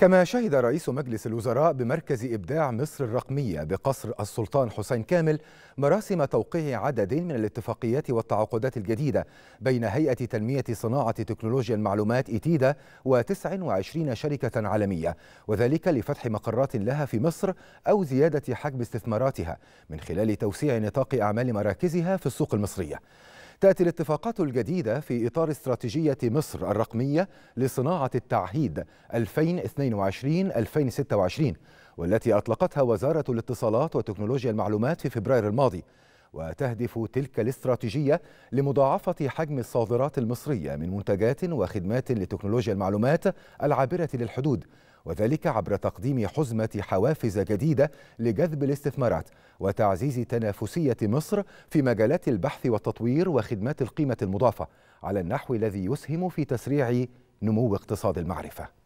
كما شهد رئيس مجلس الوزراء بمركز إبداع مصر الرقمية بقصر السلطان حسين كامل مراسم توقيع عدد من الاتفاقيات والتعاقدات الجديدة بين هيئة تنمية صناعة تكنولوجيا المعلومات إتيدا و29 شركة عالمية وذلك لفتح مقرات لها في مصر أو زيادة حجم استثماراتها من خلال توسيع نطاق أعمال مراكزها في السوق المصرية تأتي الاتفاقات الجديدة في إطار استراتيجية مصر الرقمية لصناعة التعهيد 2022-2026 والتي أطلقتها وزارة الاتصالات وتكنولوجيا المعلومات في فبراير الماضي وتهدف تلك الاستراتيجية لمضاعفة حجم الصادرات المصرية من منتجات وخدمات لتكنولوجيا المعلومات العابرة للحدود وذلك عبر تقديم حزمة حوافز جديدة لجذب الاستثمارات وتعزيز تنافسية مصر في مجالات البحث والتطوير وخدمات القيمة المضافة على النحو الذي يسهم في تسريع نمو اقتصاد المعرفه